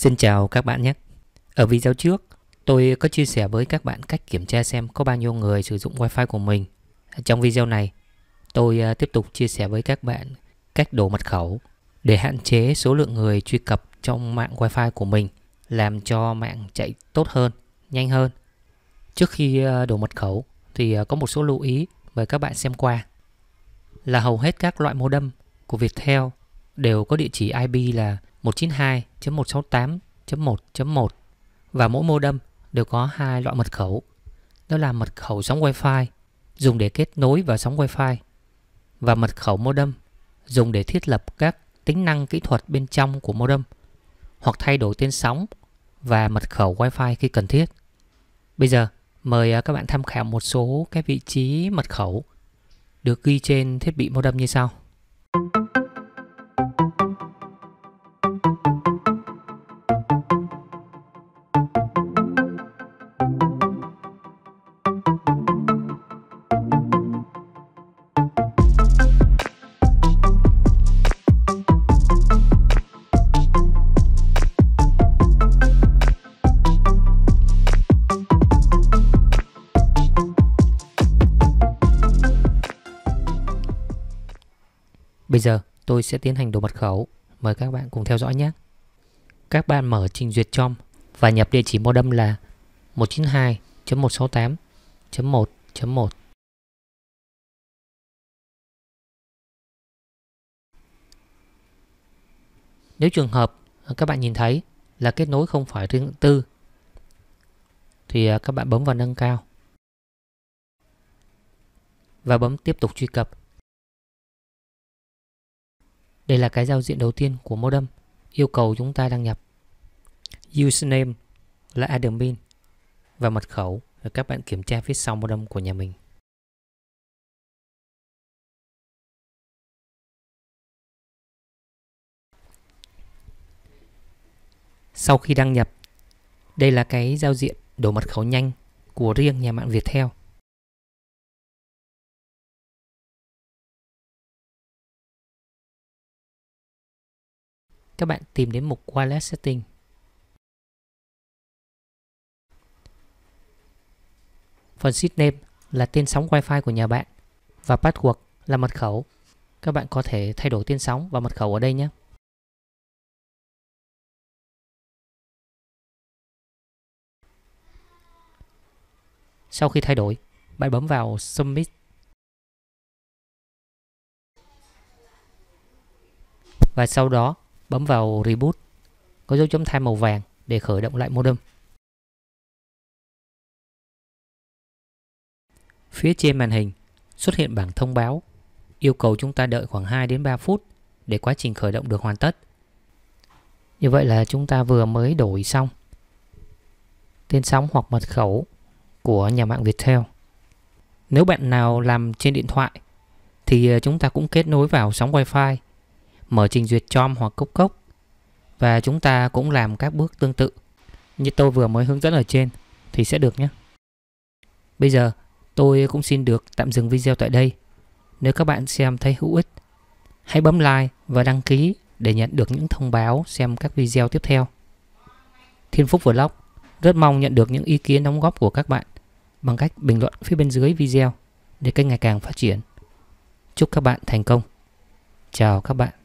Xin chào các bạn nhé! Ở video trước, tôi có chia sẻ với các bạn cách kiểm tra xem có bao nhiêu người sử dụng wi-fi của mình. Trong video này, tôi à, tiếp tục chia sẻ với các bạn cách đổ mật khẩu để hạn chế số lượng người truy cập trong mạng wi-fi của mình, làm cho mạng chạy tốt hơn, nhanh hơn. Trước khi à, đổ mật khẩu thì à, có một số lưu ý mời các bạn xem qua. Là hầu hết các loại modem của Viettel đều có địa chỉ IP là 192.168.1.1 và mỗi modem đều có hai loại mật khẩu. Đó là mật khẩu sóng Wi-Fi dùng để kết nối vào sóng Wi-Fi và mật khẩu modem dùng để thiết lập các tính năng kỹ thuật bên trong của modem hoặc thay đổi tên sóng và mật khẩu Wi-Fi khi cần thiết. Bây giờ, mời à, các bạn tham khảo một số các vị trí mật khẩu được ghi trên thiết bị modem như sau. Bây giờ tôi sẽ tiến hành đồ mật khẩu Mời các bạn cùng theo dõi nhé Các bạn mở trình duyệt CHOM Và nhập địa chỉ modem là 192.168.1.1 Nếu trường hợp các bạn nhìn thấy là kết nối không phải thứ tư thì à, các bạn bấm vào nâng cao và bấm tiếp tục truy cập đây là cái giao diện đầu tiên của modem yêu cầu chúng ta đăng nhập. Username là admin và mật khẩu là các bạn kiểm tra phía sau modem của nhà mình. Sau khi đăng nhập, đây là cái giao diện đổi mật khẩu nhanh của riêng nhà mạng Viettel. các bạn tìm đến mục Wireless Setting. Phần Name là tên sóng Wi-Fi của nhà bạn và password là mật khẩu. Các bạn có thể thay đổi tên sóng và mật khẩu ở đây nhé. Sau khi thay đổi, bạn bấm vào Submit. Và sau đó, Bấm vào Reboot Có dấu chấm than màu vàng để khởi động lại modem Phía trên màn hình xuất hiện bảng thông báo yêu cầu chúng ta đợi khoảng 2 đến 3 phút để quá trình khởi động được hoàn tất. Như vậy là chúng ta vừa mới đổi xong tên sóng hoặc mật khẩu của nhà mạng Viettel. Nếu bạn nào làm trên điện thoại thì ờ, chúng ta cũng kết nối vào sóng Wi-Fi mở trình duyệt chom hoặc cốc cốc. Và chúng ta cũng làm các bước tương tự như tôi vừa mới hướng dẫn ở trên thì sẽ được nhé. Bây giờ tôi cũng xin được tạm dừng video tại đây. Nếu các bạn xem thấy hữu ích, hãy bấm like và đăng ký để nhận được những thông báo xem các video tiếp theo. Thiên Phúc Vlog rất mong nhận được những ý kiến đóng góp của các bạn bằng cách bình luận phía bên dưới video để kênh ngày càng phát triển. Chúc các bạn thành công. Chào các bạn.